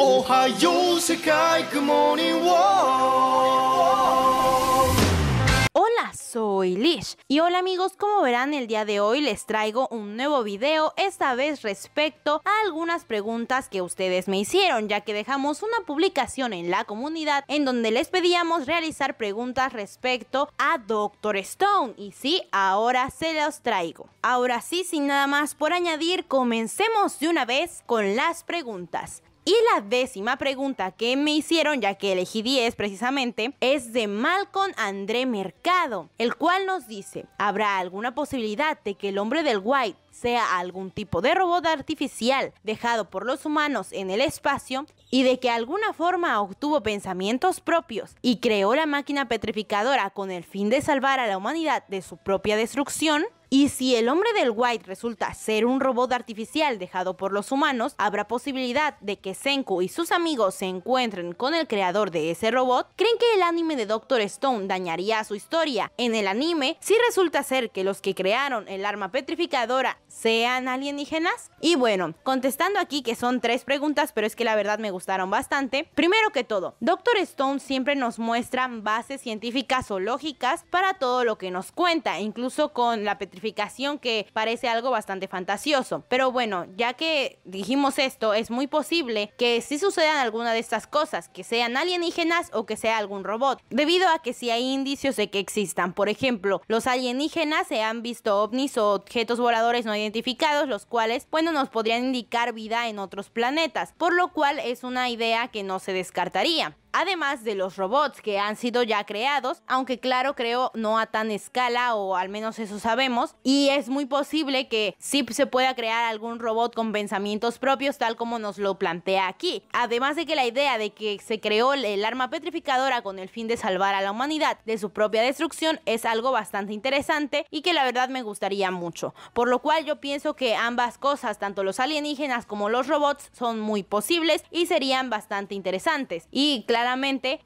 Hola, soy Lish y hola amigos, como verán el día de hoy les traigo un nuevo video, esta vez respecto a algunas preguntas que ustedes me hicieron, ya que dejamos una publicación en la comunidad en donde les pedíamos realizar preguntas respecto a Doctor Stone y sí, ahora se los traigo. Ahora sí, sin nada más por añadir, comencemos de una vez con las preguntas. Y la décima pregunta que me hicieron, ya que elegí 10 precisamente, es de Malcolm André Mercado, el cual nos dice, ¿habrá alguna posibilidad de que el hombre del White sea algún tipo de robot artificial dejado por los humanos en el espacio y de que alguna forma obtuvo pensamientos propios y creó la máquina petrificadora con el fin de salvar a la humanidad de su propia destrucción? Y si el hombre del White resulta ser un robot artificial dejado por los humanos, habrá posibilidad de que Senku y sus amigos se encuentren con el creador de ese robot. ¿Creen que el anime de Doctor Stone dañaría su historia? En el anime, si resulta ser que los que crearon el arma petrificadora sean alienígenas. Y bueno, contestando aquí que son tres preguntas, pero es que la verdad me gustaron bastante. Primero que todo, Doctor Stone siempre nos muestra bases científicas o lógicas para todo lo que nos cuenta, incluso con la petrificadora que parece algo bastante fantasioso. Pero bueno, ya que dijimos esto, es muy posible que si sucedan alguna de estas cosas, que sean alienígenas o que sea algún robot, debido a que si hay indicios de que existan. Por ejemplo, los alienígenas se han visto ovnis o objetos voladores no identificados, los cuales, bueno, nos podrían indicar vida en otros planetas, por lo cual es una idea que no se descartaría además de los robots que han sido ya creados, aunque claro creo no a tan escala o al menos eso sabemos, y es muy posible que sí se pueda crear algún robot con pensamientos propios tal como nos lo plantea aquí, además de que la idea de que se creó el arma petrificadora con el fin de salvar a la humanidad de su propia destrucción es algo bastante interesante y que la verdad me gustaría mucho, por lo cual yo pienso que ambas cosas, tanto los alienígenas como los robots, son muy posibles y serían bastante interesantes. Y claro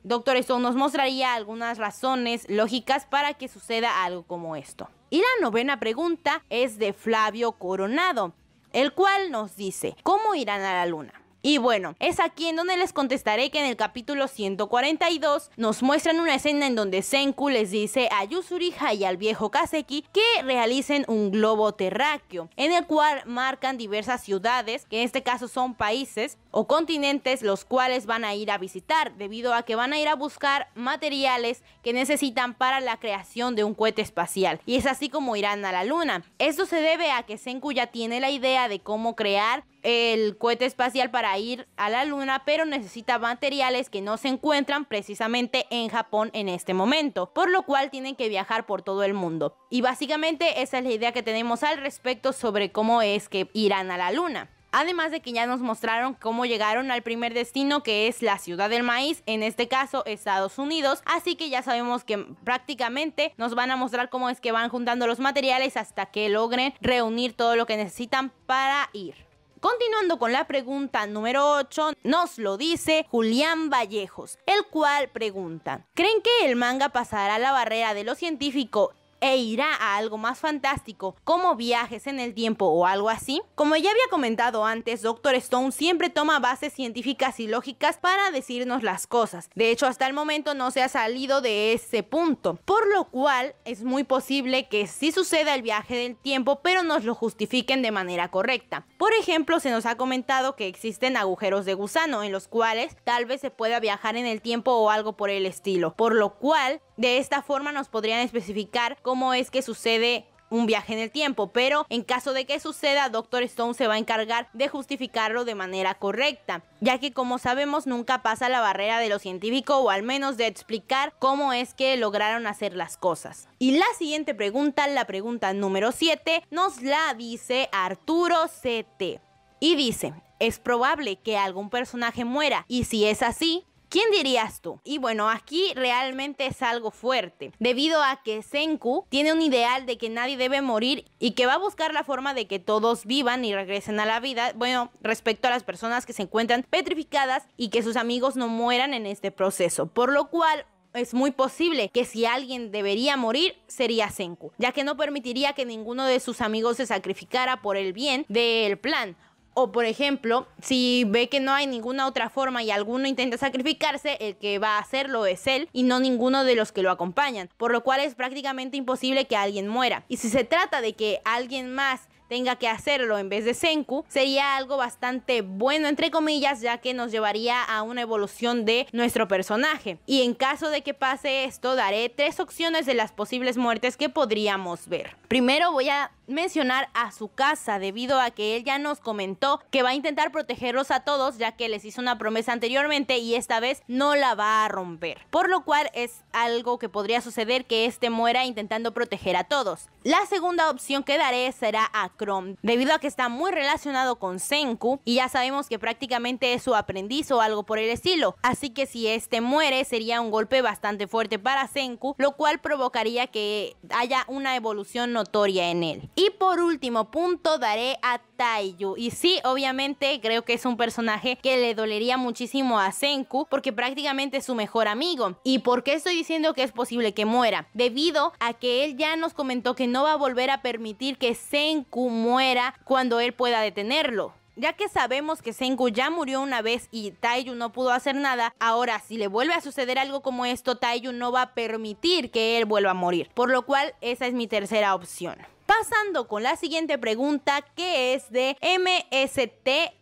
Doctor Stone nos mostraría algunas razones lógicas para que suceda algo como esto. Y la novena pregunta es de Flavio Coronado, el cual nos dice, ¿cómo irán a la luna? Y bueno, es aquí en donde les contestaré que en el capítulo 142 nos muestran una escena en donde Senku les dice a Yusuriha y al viejo Kaseki que realicen un globo terráqueo, en el cual marcan diversas ciudades, que en este caso son países o continentes, los cuales van a ir a visitar, debido a que van a ir a buscar materiales que necesitan para la creación de un cohete espacial. Y es así como irán a la luna. Esto se debe a que Senku ya tiene la idea de cómo crear el cohete espacial para ir a la Luna, pero necesita materiales que no se encuentran precisamente en Japón en este momento, por lo cual tienen que viajar por todo el mundo. Y básicamente esa es la idea que tenemos al respecto sobre cómo es que irán a la Luna. Además de que ya nos mostraron cómo llegaron al primer destino que es la ciudad del maíz, en este caso Estados Unidos, así que ya sabemos que prácticamente nos van a mostrar cómo es que van juntando los materiales hasta que logren reunir todo lo que necesitan para ir. Continuando con la pregunta número 8, nos lo dice Julián Vallejos, el cual pregunta, ¿creen que el manga pasará la barrera de lo científico e irá a algo más fantástico, como viajes en el tiempo o algo así? Como ya había comentado antes, Doctor Stone siempre toma bases científicas y lógicas para decirnos las cosas. De hecho, hasta el momento no se ha salido de ese punto, por lo cual es muy posible que sí suceda el viaje del tiempo, pero nos lo justifiquen de manera correcta. Por ejemplo, se nos ha comentado que existen agujeros de gusano en los cuales tal vez se pueda viajar en el tiempo o algo por el estilo, por lo cual de esta forma nos podrían especificar cómo es que sucede un viaje en el tiempo, pero en caso de que suceda, Doctor Stone se va a encargar de justificarlo de manera correcta, ya que como sabemos nunca pasa la barrera de lo científico o al menos de explicar cómo es que lograron hacer las cosas. Y la siguiente pregunta, la pregunta número 7, nos la dice Arturo CT. Y dice, es probable que algún personaje muera y si es así, ¿Quién dirías tú? Y bueno, aquí realmente es algo fuerte, debido a que Senku tiene un ideal de que nadie debe morir y que va a buscar la forma de que todos vivan y regresen a la vida, bueno, respecto a las personas que se encuentran petrificadas y que sus amigos no mueran en este proceso, por lo cual es muy posible que si alguien debería morir sería Senku, ya que no permitiría que ninguno de sus amigos se sacrificara por el bien del plan o por ejemplo, si ve que no hay ninguna otra forma y alguno intenta sacrificarse, el que va a hacerlo es él y no ninguno de los que lo acompañan, por lo cual es prácticamente imposible que alguien muera. Y si se trata de que alguien más tenga que hacerlo en vez de Senku, sería algo bastante bueno entre comillas, ya que nos llevaría a una evolución de nuestro personaje. Y en caso de que pase esto, daré tres opciones de las posibles muertes que podríamos ver. Primero voy a mencionar a su casa debido a que él ya nos comentó que va a intentar protegerlos a todos ya que les hizo una promesa anteriormente y esta vez no la va a romper. Por lo cual es algo que podría suceder que este muera intentando proteger a todos. La segunda opción que daré será a Chrome debido a que está muy relacionado con Senku y ya sabemos que prácticamente es su aprendiz o algo por el estilo. Así que si este muere sería un golpe bastante fuerte para Senku lo cual provocaría que haya una evolución notoria en él. Y por último punto daré a Taiyu. Y sí, obviamente creo que es un personaje que le dolería muchísimo a Senku porque prácticamente es su mejor amigo. ¿Y por qué estoy diciendo que es posible que muera? Debido a que él ya nos comentó que no va a volver a permitir que Senku muera cuando él pueda detenerlo. Ya que sabemos que Senku ya murió una vez y Taiyu no pudo hacer nada, ahora si le vuelve a suceder algo como esto, Taiyu no va a permitir que él vuelva a morir. Por lo cual, esa es mi tercera opción. Pasando con la siguiente pregunta que es de MST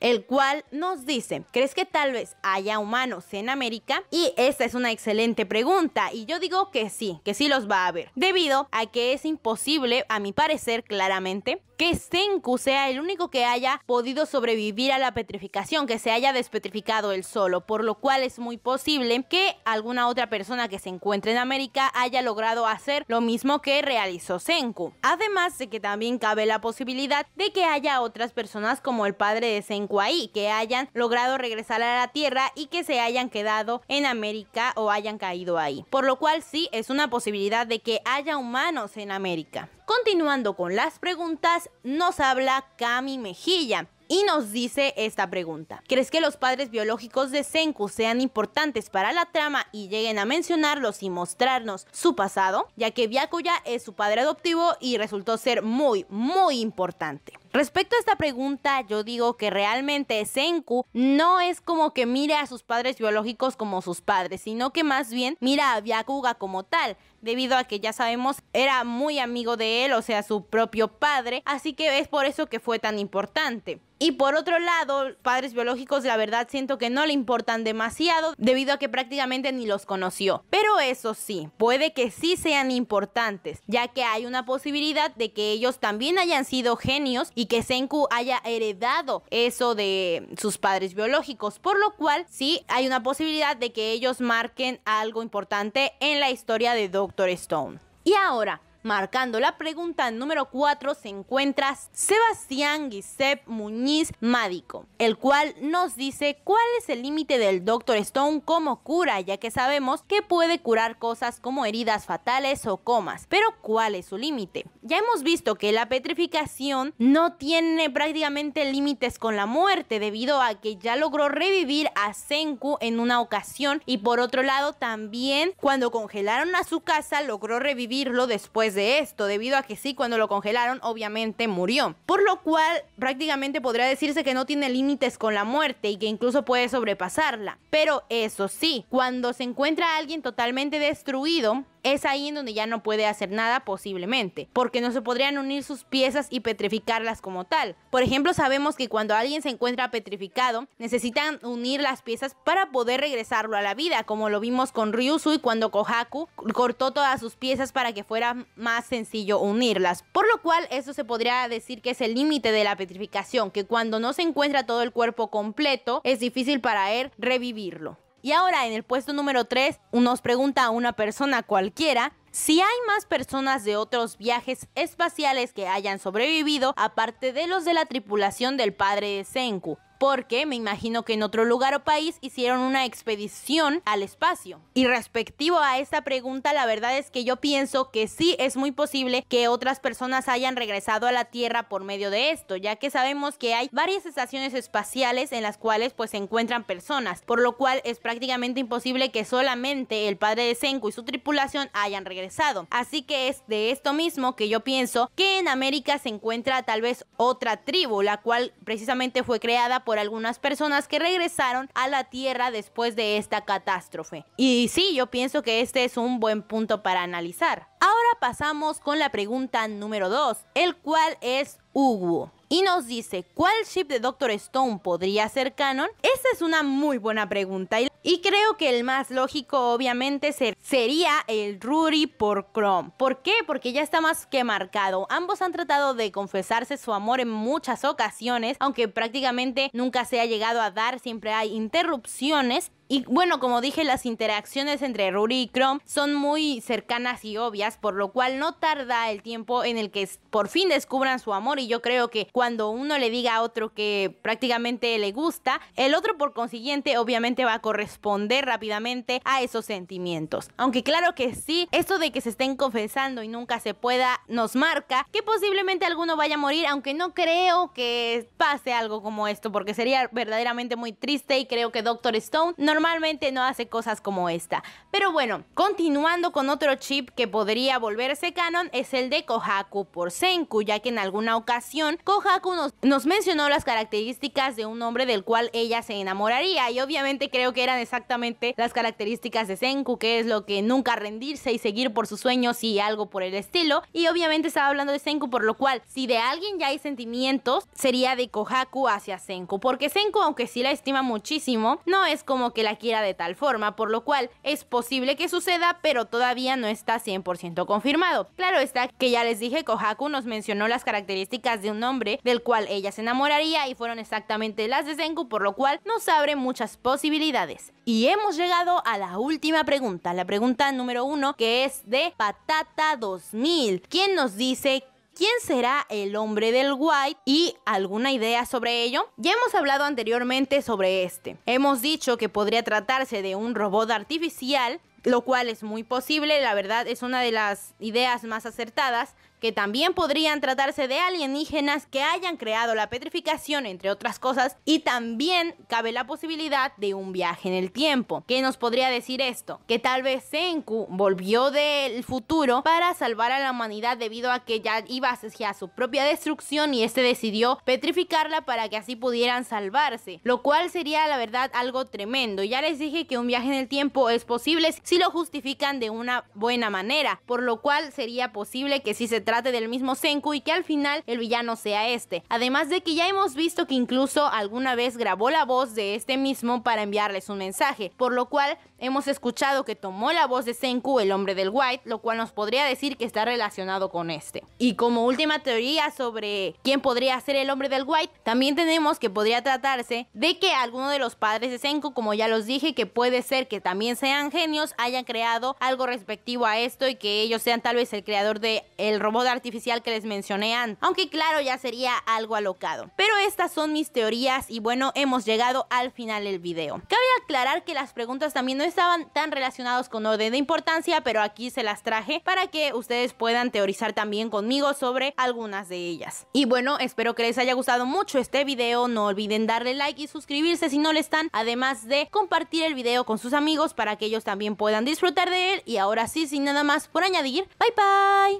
el cual nos dice, ¿crees que tal vez haya humanos en América? Y esta es una excelente pregunta y yo digo que sí, que sí los va a haber, debido a que es imposible, a mi parecer claramente, que Senku sea el único que haya podido sobrevivir a la petrificación, que se haya despetrificado él solo, por lo cual es muy posible que alguna otra persona que se encuentre en América haya logrado hacer lo mismo que realizó Senku. Además de que también cabe la posibilidad de que haya otras personas como el padre de Senkuai, que hayan logrado regresar a la Tierra y que se hayan quedado en América o hayan caído ahí. Por lo cual sí es una posibilidad de que haya humanos en América. Continuando con las preguntas, nos habla Cami Mejilla y nos dice esta pregunta. ¿Crees que los padres biológicos de Senku sean importantes para la trama y lleguen a mencionarlos y mostrarnos su pasado? Ya que Byakuya es su padre adoptivo y resultó ser muy, muy importante. Respecto a esta pregunta, yo digo que realmente Senku no es como que mire a sus padres biológicos como sus padres, sino que más bien mira a Byakuga como tal, debido a que ya sabemos era muy amigo de él, o sea, su propio padre, así que es por eso que fue tan importante. Y por otro lado, padres biológicos la verdad siento que no le importan demasiado debido a que prácticamente ni los conoció. Pero eso sí, puede que sí sean importantes, ya que hay una posibilidad de que ellos también hayan sido genios y que Senku haya heredado eso de sus padres biológicos, por lo cual sí hay una posibilidad de que ellos marquen algo importante en la historia de Doctor Stone. Y ahora, marcando la pregunta número 4 se encuentra Sebastián Guisep Muñiz Mádico, el cual nos dice cuál es el límite del Dr. Stone como cura, ya que sabemos que puede curar cosas como heridas fatales o comas, pero cuál es su límite. Ya hemos visto que la petrificación no tiene prácticamente límites con la muerte debido a que ya logró revivir a Senku en una ocasión y por otro lado también cuando congelaron a su casa logró revivirlo después de de esto, debido a que sí, cuando lo congelaron, obviamente murió. Por lo cual, prácticamente podría decirse que no tiene límites con la muerte y que incluso puede sobrepasarla. Pero eso sí, cuando se encuentra a alguien totalmente destruido, es ahí en donde ya no puede hacer nada posiblemente, porque no se podrían unir sus piezas y petrificarlas como tal. Por ejemplo, sabemos que cuando alguien se encuentra petrificado, necesitan unir las piezas para poder regresarlo a la vida, como lo vimos con y cuando Kohaku cortó todas sus piezas para que fuera más sencillo unirlas. Por lo cual, eso se podría decir que es el límite de la petrificación, que cuando no se encuentra todo el cuerpo completo, es difícil para él revivirlo. Y ahora en el puesto número 3 nos pregunta a una persona cualquiera si hay más personas de otros viajes espaciales que hayan sobrevivido aparte de los de la tripulación del padre de Senku porque me imagino que en otro lugar o país hicieron una expedición al espacio. Y respectivo a esta pregunta, la verdad es que yo pienso que sí es muy posible que otras personas hayan regresado a la Tierra por medio de esto, ya que sabemos que hay varias estaciones espaciales en las cuales pues se encuentran personas, por lo cual es prácticamente imposible que solamente el padre de Senku y su tripulación hayan regresado. Así que es de esto mismo que yo pienso que en América se encuentra tal vez otra tribu, la cual precisamente fue creada por algunas personas que regresaron a la Tierra después de esta catástrofe. Y sí, yo pienso que este es un buen punto para analizar. Ahora pasamos con la pregunta número 2, el cual es Hugo. y nos dice, ¿cuál chip de Doctor Stone podría ser canon? Esa es una muy buena pregunta y creo que el más lógico obviamente sería el Ruri por Chrome. ¿Por qué? Porque ya está más que marcado. Ambos han tratado de confesarse su amor en muchas ocasiones, aunque prácticamente nunca se ha llegado a dar, siempre hay interrupciones y bueno, como dije, las interacciones entre Ruri y Chrome son muy cercanas y obvias, por lo cual no tarda el tiempo en el que por fin descubran su amor y yo creo que cuando uno le diga a otro que prácticamente le gusta, el otro por consiguiente obviamente va a corresponder rápidamente a esos sentimientos. Aunque claro que sí, esto de que se estén confesando y nunca se pueda nos marca que posiblemente alguno vaya a morir, aunque no creo que pase algo como esto porque sería verdaderamente muy triste y creo que Doctor Stone no normalmente no hace cosas como esta. Pero bueno, continuando con otro chip que podría volverse canon es el de Kohaku por Senku, ya que en alguna ocasión Kohaku nos, mencionó las características de un hombre del cual ella se enamoraría y obviamente creo que eran exactamente las características de Senku, que es lo que nunca rendirse y seguir por sus sueños y algo por el estilo. Y obviamente estaba hablando de Senku, por lo cual si de alguien ya hay sentimientos, sería de Kohaku hacia Senku, porque Senku, aunque sí la estima muchísimo, no es como que quiera de tal forma, por lo cual es posible que suceda, pero todavía no está 100% confirmado. Claro está que ya les dije, Kohaku nos mencionó las características de un hombre del cual ella se enamoraría y fueron exactamente las de Senku, por lo cual nos abre muchas posibilidades. Y hemos llegado a la última pregunta, la pregunta número uno, que es de Patata 2000, ¿Quién nos dice quién será el hombre del White y alguna idea sobre ello. Ya hemos hablado anteriormente sobre este. Hemos dicho que podría tratarse de un robot artificial, lo cual es muy posible, la verdad es una de las ideas más acertadas, que también podrían tratarse de alienígenas que hayan creado la petrificación, entre otras cosas, y también cabe la posibilidad de un viaje en el tiempo. ¿Qué nos podría decir esto? Que tal vez Senku volvió del futuro para salvar a la humanidad debido a que ya iba hacia su propia destrucción y este decidió petrificarla para que así pudieran salvarse, lo cual sería la verdad algo tremendo. Ya les dije que un viaje en el tiempo es posible si lo justifican de una buena manera, por lo cual sería posible que si se trate del mismo Senku y que al final el villano sea este. Además de que ya hemos visto que incluso alguna vez grabó la voz de este mismo para enviarles un mensaje, por lo cual Hemos escuchado que tomó la voz de Senku, el hombre del White, lo cual nos podría decir que está relacionado con este. Y como última teoría sobre quién podría ser el hombre del White, también tenemos que podría tratarse de que alguno de los padres de Senku, como ya los dije, que puede ser que también sean genios, hayan creado algo respectivo a esto y que ellos sean tal vez el creador del el robot artificial que les mencioné antes. Aunque claro, ya sería algo alocado. Pero estas son mis teorías y bueno, hemos llegado al final del video. Cabe aclarar que las preguntas también no estaban tan relacionados con orden de importancia, pero aquí se las traje para que ustedes puedan teorizar también conmigo sobre algunas de ellas. Y bueno, espero que les haya gustado mucho este video, no olviden darle like y suscribirse si no lo están, además de compartir el video con sus amigos para que ellos también puedan disfrutar de él. Y ahora sí, sin nada más por añadir, bye bye.